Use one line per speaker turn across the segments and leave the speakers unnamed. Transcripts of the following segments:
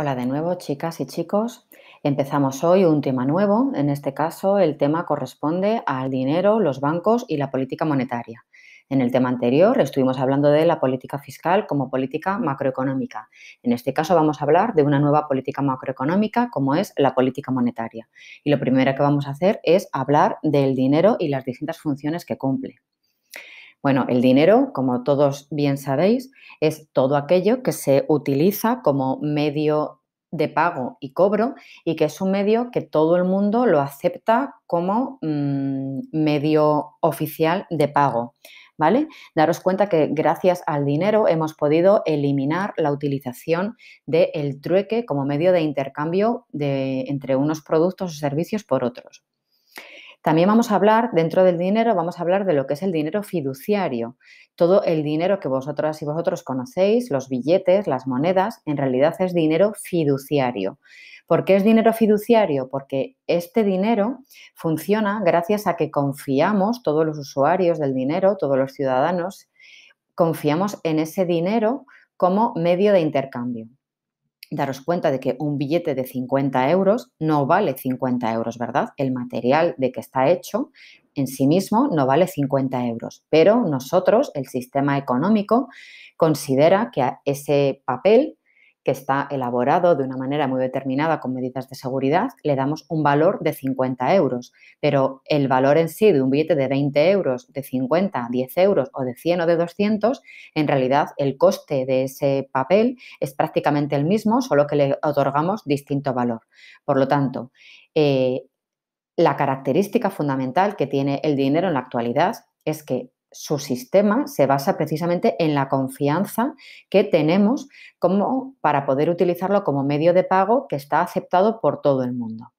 Hola de nuevo, chicas y chicos. Empezamos hoy un tema nuevo. En este caso, el tema corresponde al dinero, los bancos y la política monetaria. En el tema anterior estuvimos hablando de la política fiscal como política macroeconómica. En este caso vamos a hablar de una nueva política macroeconómica como es la política monetaria. Y lo primero que vamos a hacer es hablar del dinero y las distintas funciones que cumple. Bueno, el dinero, como todos bien sabéis, es todo aquello que se utiliza como medio de pago y cobro y que es un medio que todo el mundo lo acepta como mm, medio oficial de pago. ¿Vale? Daros cuenta que gracias al dinero hemos podido eliminar la utilización del trueque como medio de intercambio entre unos productos o servicios por otros. También vamos a hablar, dentro del dinero, vamos a hablar de lo que es el dinero fiduciario. Todo el dinero que vosotras y vosotros conocéis, los billetes, las monedas, en realidad es dinero fiduciario. ¿Por qué es dinero fiduciario? Porque este dinero funciona gracias a que confiamos, todos los usuarios del dinero, todos los ciudadanos, confiamos en ese dinero como medio de intercambio daros cuenta de que un billete de 50 euros no vale 50 euros, ¿verdad? El material de que está hecho en sí mismo no vale 50 euros, pero nosotros, el sistema económico, considera que ese papel que está elaborado de una manera muy determinada con medidas de seguridad, le damos un valor de 50 euros. Pero el valor en sí de un billete de 20 euros, de 50, 10 euros o de 100 o de 200, en realidad el coste de ese papel es prácticamente el mismo, solo que le otorgamos distinto valor. Por lo tanto, eh, la característica fundamental que tiene el dinero en la actualidad es que su sistema se basa precisamente en la confianza que tenemos para poder utilizarlo como medio de pago que está aceptado por todo el mundo.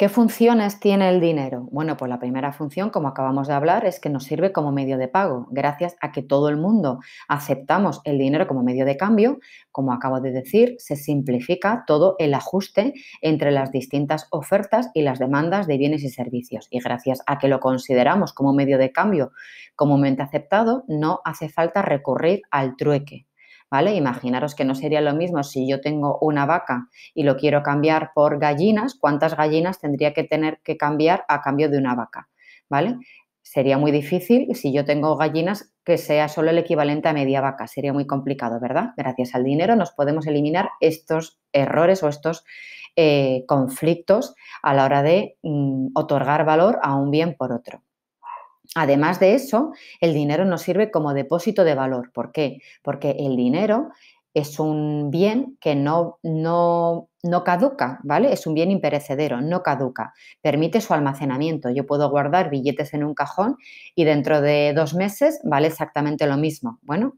¿Qué funciones tiene el dinero? Bueno, pues la primera función, como acabamos de hablar, es que nos sirve como medio de pago, gracias a que todo el mundo aceptamos el dinero como medio de cambio. Como acabo de decir, se simplifica todo el ajuste entre las distintas ofertas y las demandas de bienes y servicios. Y gracias a que lo consideramos como medio de cambio comúnmente aceptado, no hace falta recurrir al trueque. ¿vale? Imaginaros que no sería lo mismo si yo tengo una vaca y lo quiero cambiar por gallinas, ¿cuántas gallinas tendría que tener que cambiar a cambio de una vaca? ¿Vale? Sería muy difícil si yo tengo gallinas que sea solo el equivalente a media vaca. Sería muy complicado, ¿verdad? Gracias al dinero nos podemos eliminar estos errores o estos eh, conflictos a la hora de mm, otorgar valor a un bien por otro. Además de eso, el dinero nos sirve como depósito de valor. ¿Por qué? Porque el dinero es un bien que no, no, no, caduca, ¿vale? Es un bien imperecedero, no caduca. Permite su almacenamiento. Yo puedo guardar billetes en un cajón y dentro de dos meses vale exactamente lo mismo. Bueno,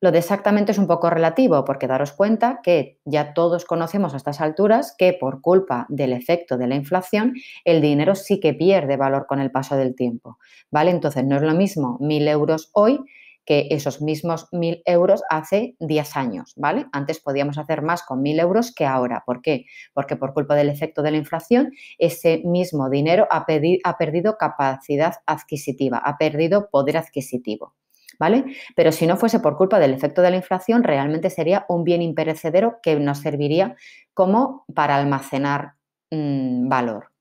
lo de exactamente es un poco relativo, porque daros cuenta que ya todos conocemos a estas alturas que por culpa del efecto de la inflación, el dinero sí que pierde valor con el paso del tiempo. ¿Vale? Entonces no es lo mismo mil euros hoy que esos mismos mil euros hace 10 años, ¿vale? Antes podíamos hacer más con mil euros que ahora. ¿Por qué? Porque por culpa del efecto de la inflación, ese mismo dinero ha perdido capacidad adquisitiva, ha perdido poder adquisitivo. Pero si no fuese por culpa del efecto de la inflación, realmente sería un bien imperecedero que nos serviría como para almacenar mm, valor.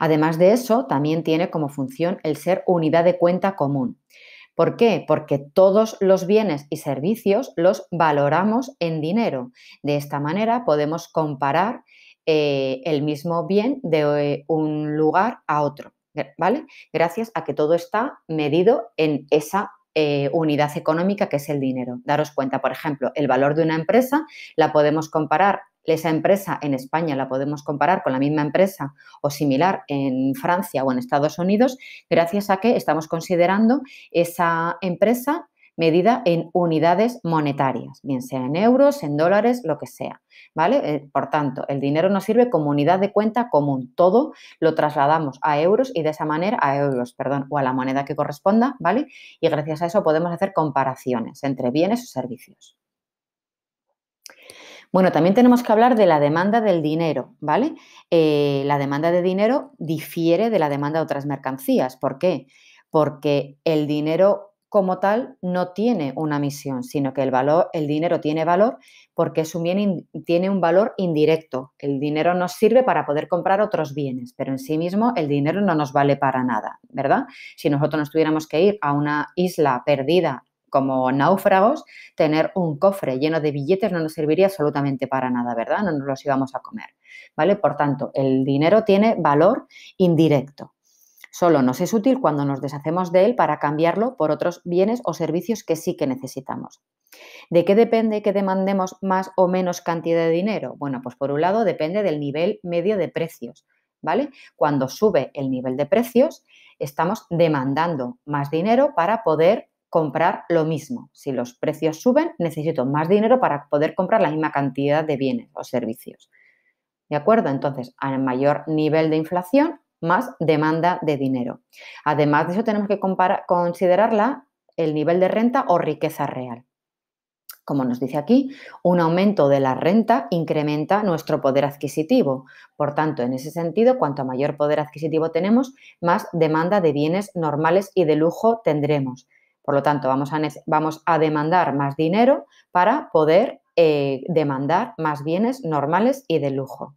Además de eso, también tiene como función el ser unidad de cuenta común. ¿Por qué? Porque todos los bienes y servicios los valoramos en dinero. De esta manera podemos comparar eh, el mismo bien de eh, un lugar a otro. ¿vale? Gracias a que todo está medido en esa eh, unidad económica que es el dinero. Daros cuenta, por ejemplo, el valor de una empresa la podemos comparar, esa empresa en España la podemos comparar con la misma empresa o similar en Francia o en Estados Unidos, gracias a que estamos considerando esa empresa medida en unidades monetarias, bien sea en euros, en dólares, lo que sea. ¿Vale? Eh, por tanto, el dinero nos sirve como unidad de cuenta común. Todo lo trasladamos a euros y de esa manera a euros, perdón, o a la moneda que corresponda, ¿vale? Y gracias a eso podemos hacer comparaciones entre bienes o servicios. Bueno, también tenemos que hablar de la demanda del dinero, ¿vale? Eh, la demanda de dinero difiere de la demanda de otras mercancías. ¿Por qué? Porque el dinero como tal no tiene una misión, sino que el valor, el dinero tiene valor porque es un bien tiene un valor indirecto. El dinero nos sirve para poder comprar otros bienes, pero en sí mismo el dinero no nos vale para nada, ¿verdad? Si nosotros nos tuviéramos que ir a una isla perdida como náufragos, tener un cofre lleno de billetes no nos serviría absolutamente para nada, ¿verdad? No nos los íbamos a comer, ¿vale? Por tanto, el dinero tiene valor indirecto. Solo nos es útil cuando nos deshacemos de él para cambiarlo por otros bienes o servicios que sí que necesitamos. ¿De qué depende que demandemos más o menos cantidad de dinero? Bueno, pues por un lado depende del nivel medio de precios, ¿vale? Cuando sube el nivel de precios, estamos demandando más dinero para poder comprar lo mismo. Si los precios suben, necesito más dinero para poder comprar la misma cantidad de bienes o servicios. ¿De acuerdo? Entonces, al mayor nivel de inflación, más demanda de dinero. Además de eso, tenemos que comparar, considerarla el nivel de renta o riqueza real. Como nos dice aquí, un aumento de la renta incrementa nuestro poder adquisitivo. Por tanto, en ese sentido, cuanto mayor poder adquisitivo tenemos, más demanda de bienes normales y de lujo tendremos. Por lo tanto, vamos a, vamos a demandar más dinero para poder eh, demandar más bienes normales y de lujo.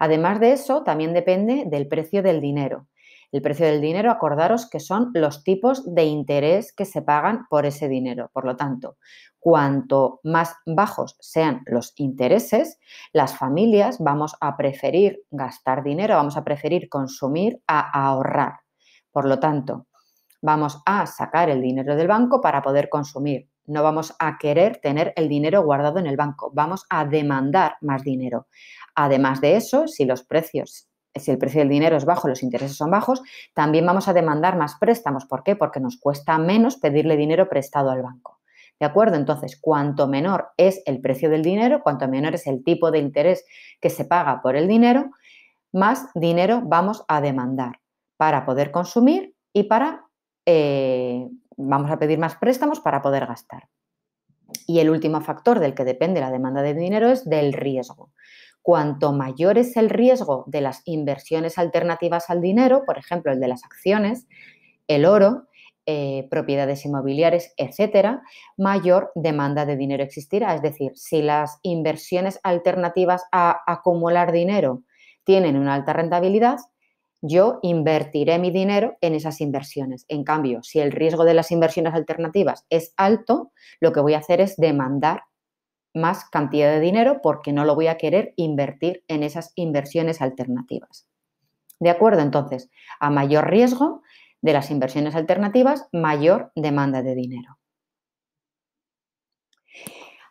Además de eso, también depende del precio del dinero. El precio del dinero, acordaros que son los tipos de interés que se pagan por ese dinero. Por lo tanto, cuanto más bajos sean los intereses, las familias vamos a preferir gastar dinero, vamos a preferir consumir a ahorrar. Por lo tanto, vamos a sacar el dinero del banco para poder consumir. No vamos a querer tener el dinero guardado en el banco, vamos a demandar más dinero. Además de eso, si los precios si el precio del dinero es bajo, los intereses son bajos, también vamos a demandar más préstamos. ¿Por qué? Porque nos cuesta menos pedirle dinero prestado al banco. ¿De acuerdo? Entonces, cuanto menor es el precio del dinero, cuanto menor es el tipo de interés que se paga por el dinero, más dinero vamos a demandar para poder consumir y para eh, vamos a pedir más préstamos para poder gastar. Y el último factor del que depende la demanda de dinero es del riesgo. Cuanto mayor es el riesgo de las inversiones alternativas al dinero, por ejemplo, el de las acciones, el oro, eh, propiedades inmobiliarias, etcétera, mayor demanda de dinero existirá. Es decir, si las inversiones alternativas a acumular dinero tienen una alta rentabilidad, yo invertiré mi dinero en esas inversiones. En cambio, si el riesgo de las inversiones alternativas es alto, lo que voy a hacer es demandar más cantidad de dinero porque no lo voy a querer invertir en esas inversiones alternativas. ¿De acuerdo? Entonces, a mayor riesgo de las inversiones alternativas, mayor demanda de dinero.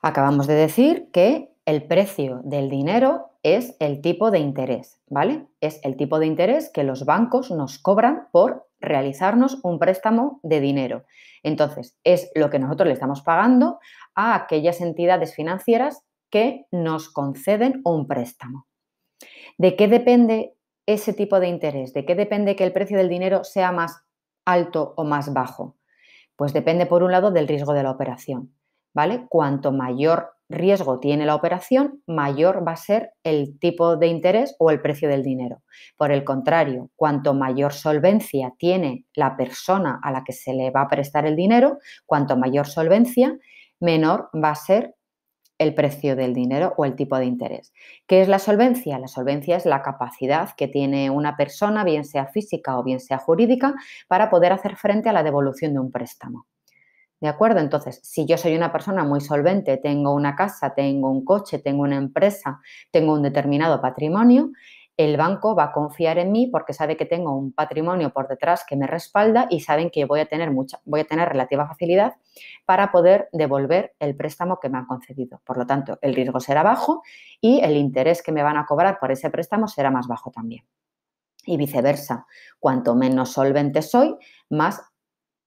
Acabamos de decir que el precio del dinero es el tipo de interés, ¿vale? Es el tipo de interés que los bancos nos cobran por realizarnos un préstamo de dinero. Entonces, es lo que nosotros le estamos pagando a aquellas entidades financieras que nos conceden un préstamo. ¿De qué depende ese tipo de interés? ¿De qué depende que el precio del dinero sea más alto o más bajo? Pues depende, por un lado, del riesgo de la operación. ¿Vale? Cuanto mayor riesgo tiene la operación, mayor va a ser el tipo de interés o el precio del dinero. Por el contrario, cuanto mayor solvencia tiene la persona a la que se le va a prestar el dinero, cuanto mayor solvencia, menor va a ser el precio del dinero o el tipo de interés. ¿Qué es la solvencia? La solvencia es la capacidad que tiene una persona, bien sea física o bien sea jurídica, para poder hacer frente a la devolución de un préstamo. ¿De acuerdo? Entonces, si yo soy una persona muy solvente, tengo una casa, tengo un coche, tengo una empresa, tengo un determinado patrimonio, el banco va a confiar en mí porque sabe que tengo un patrimonio por detrás que me respalda y saben que voy a tener mucha, voy a tener relativa facilidad para poder devolver el préstamo que me han concedido. Por lo tanto, el riesgo será bajo y el interés que me van a cobrar por ese préstamo será más bajo también. Y viceversa, cuanto menos solvente soy, más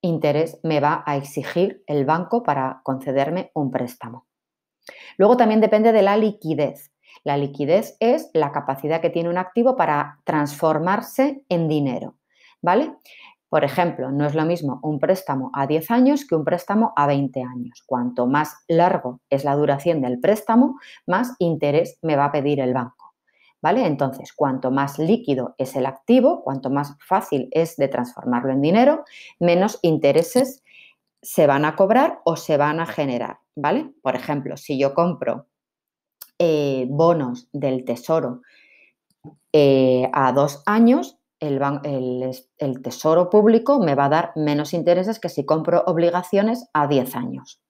interés me va a exigir el banco para concederme un préstamo. Luego también depende de la liquidez. La liquidez es la capacidad que tiene un activo para transformarse en dinero, ¿vale? Por ejemplo, no es lo mismo un préstamo a 10 años que un préstamo a 20 años. Cuanto más largo es la duración del préstamo, más interés me va a pedir el banco. ¿vale? Entonces, cuanto más líquido es el activo, cuanto más fácil es de transformarlo en dinero, menos intereses se van a cobrar o se van a generar, ¿vale? Por ejemplo, si yo compro eh, bonos del tesoro eh, a dos años, el, tesoro público me va a dar menos intereses que si compro obligaciones a diez años.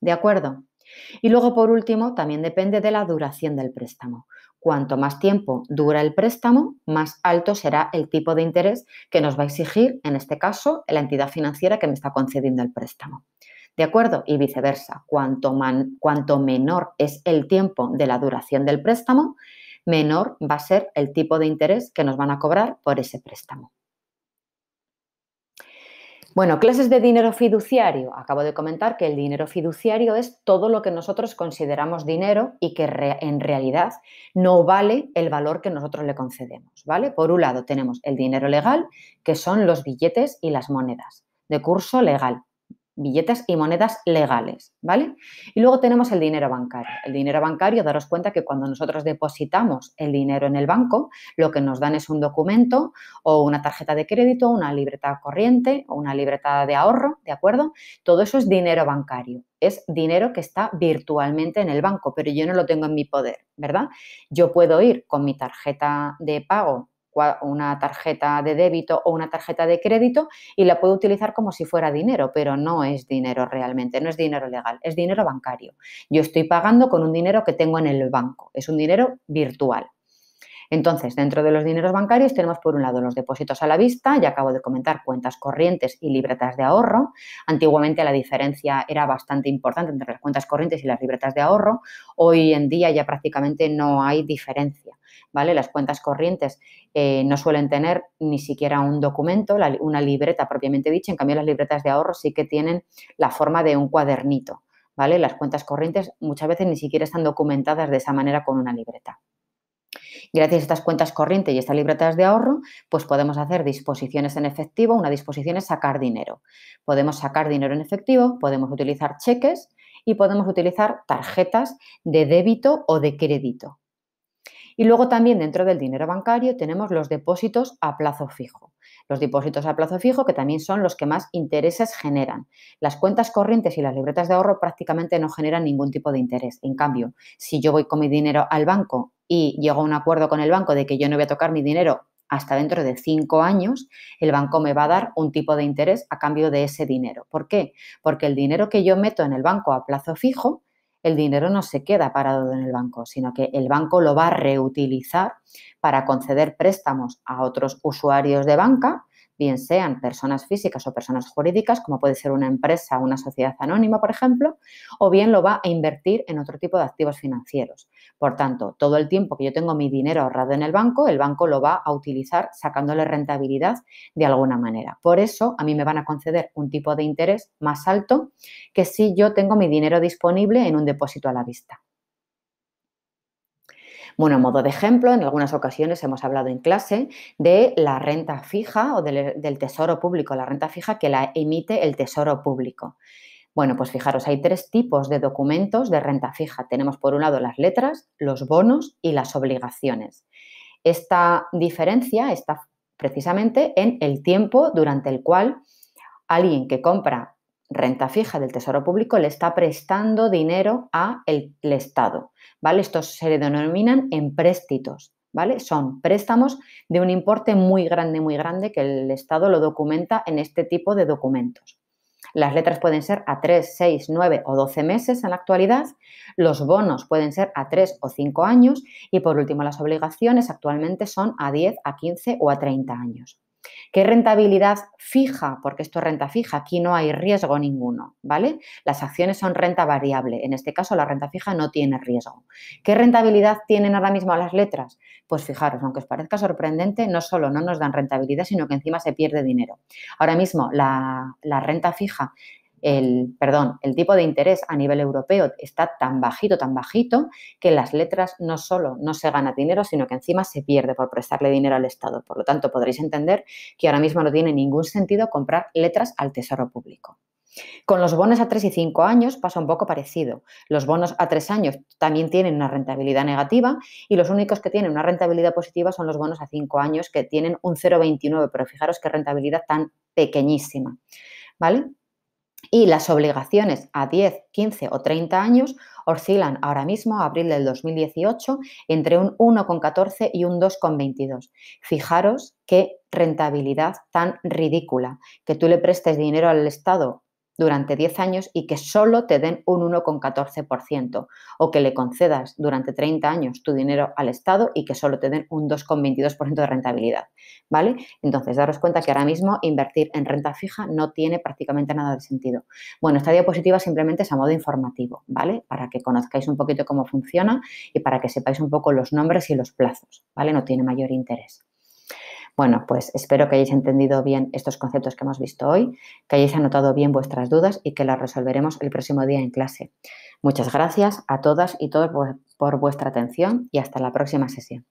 ¿De acuerdo? Y luego, por último, también depende de la duración del préstamo. Cuanto más tiempo dura el préstamo, más alto será el tipo de interés que nos va a exigir, en este caso, la entidad financiera que me está concediendo el préstamo. ¿De acuerdo? Y viceversa. Cuanto, menor es el tiempo de la duración del préstamo, menor va a ser el tipo de interés que nos van a cobrar por ese préstamo. Bueno, clases de dinero fiduciario. Acabo de comentar que el dinero fiduciario es todo lo que nosotros consideramos dinero y que en realidad no vale el valor que nosotros le concedemos, ¿vale? Por un lado tenemos el dinero legal, que son los billetes y las monedas de curso legal billetes y monedas legales, ¿vale? Y luego tenemos el dinero bancario. El dinero bancario, daros cuenta que cuando nosotros depositamos el dinero en el banco, lo que nos dan es un documento o una tarjeta de crédito, una libreta corriente o una libreta de ahorro, ¿de acuerdo? Todo eso es dinero bancario. Es dinero que está virtualmente en el banco, pero yo no lo tengo en mi poder, ¿verdad? Yo puedo ir con mi tarjeta de pago una tarjeta de débito o una tarjeta de crédito y la puedo utilizar como si fuera dinero, pero no es dinero realmente, no es dinero legal, es dinero bancario. Yo estoy pagando con un dinero que tengo en el banco, es un dinero virtual. Entonces, dentro de los dineros bancarios tenemos por un lado los depósitos a la vista, ya acabo de comentar cuentas corrientes y libretas de ahorro. Antiguamente la diferencia era bastante importante entre las cuentas corrientes y las libretas de ahorro. Hoy en día ya prácticamente no hay diferencia. Las cuentas corrientes eh, no suelen tener ni siquiera un documento, una libreta propiamente dicha, en cambio las libretas de ahorro sí que tienen la forma de un cuadernito, ¿vale? Las cuentas corrientes muchas veces ni siquiera están documentadas de esa manera con una libreta. Gracias a estas cuentas corrientes y estas libretas de ahorro, pues podemos hacer disposiciones en efectivo. Una disposición es sacar dinero. Podemos sacar dinero en efectivo, podemos utilizar cheques y podemos utilizar tarjetas de débito o de crédito. Y luego también dentro del dinero bancario tenemos los depósitos a plazo fijo. Los depósitos a plazo fijo que también son los que más intereses generan. Las cuentas corrientes y las libretas de ahorro prácticamente no generan ningún tipo de interés. En cambio, si yo voy con mi dinero al banco y llego a un acuerdo con el banco de que yo no voy a tocar mi dinero hasta dentro de cinco años, el banco me va a dar un tipo de interés a cambio de ese dinero. ¿Por qué? Porque el dinero que yo meto en el banco a plazo fijo, el dinero no se queda parado en el banco, sino que el banco lo va a reutilizar para conceder préstamos a otros usuarios de banca bien sean personas físicas o personas jurídicas, como puede ser una empresa o una sociedad anónima, por ejemplo, o bien lo va a invertir en otro tipo de activos financieros. Por tanto, todo el tiempo que yo tengo mi dinero ahorrado en el banco, el banco lo va a utilizar sacándole rentabilidad de alguna manera. Por eso, a mí me van a conceder un tipo de interés más alto que si yo tengo mi dinero disponible en un depósito a la vista. Bueno, modo de ejemplo, en algunas ocasiones hemos hablado en clase de la renta fija o del, del tesoro público, la renta fija que la emite el tesoro público. Bueno, pues fijaros, hay tres tipos de documentos de renta fija. Tenemos por un lado las letras, los bonos y las obligaciones. Esta diferencia está precisamente en el tiempo durante el cual alguien que compra renta fija del Tesoro Público le está prestando dinero al el, Estado. ¿vale? Estos se denominan empréstitos. ¿Vale? Son préstamos de un importe muy grande, muy grande, que el Estado lo documenta en este tipo de documentos. Las letras pueden ser a 3, 6, 9 o 12 meses en la actualidad, los bonos pueden ser a 3 o 5 años y por último las obligaciones actualmente son a 10, a 15 o a 30 años. ¿Qué rentabilidad fija? Porque esto es renta fija, aquí no hay riesgo ninguno, ¿vale? Las acciones son renta variable, en este caso la renta fija no tiene riesgo. ¿Qué rentabilidad tienen ahora mismo las letras? Pues fijaros, aunque os parezca sorprendente, no solo no nos dan rentabilidad, sino que encima se pierde dinero. Ahora mismo la, la renta fija el, perdón, el tipo de interés a nivel europeo está tan bajito, tan bajito, que las letras no solo no se gana dinero, sino que encima se pierde por prestarle dinero al Estado. Por lo tanto, podréis entender que ahora mismo no tiene ningún sentido comprar letras al Tesoro Público. Con los bonos a 3 y 5 años pasa un poco parecido. Los bonos a 3 años también tienen una rentabilidad negativa y los únicos que tienen una rentabilidad positiva son los bonos a 5 años que tienen un 0,29, pero fijaros qué rentabilidad tan pequeñísima. ¿Vale? Y las obligaciones a 10, 15 o 30 años oscilan ahora mismo, a abril del 2018, entre un 1,14 y un 2,22. Fijaros qué rentabilidad tan ridícula, que tú le prestes dinero al Estado durante 10 años y que solo te den un 1,14% o que le concedas durante 30 años tu dinero al Estado y que solo te den un 2,22% de rentabilidad, ¿vale? Entonces, daros cuenta que ahora mismo invertir en renta fija no tiene prácticamente nada de sentido. Bueno, esta diapositiva simplemente es a modo informativo, ¿vale? Para que conozcáis un poquito cómo funciona y para que sepáis un poco los nombres y los plazos, ¿vale? No tiene mayor interés. Bueno, pues espero que hayáis entendido bien estos conceptos que hemos visto hoy, que hayáis anotado bien vuestras dudas y que las resolveremos el próximo día en clase. Muchas gracias a todas y todos por vuestra atención y hasta la próxima sesión.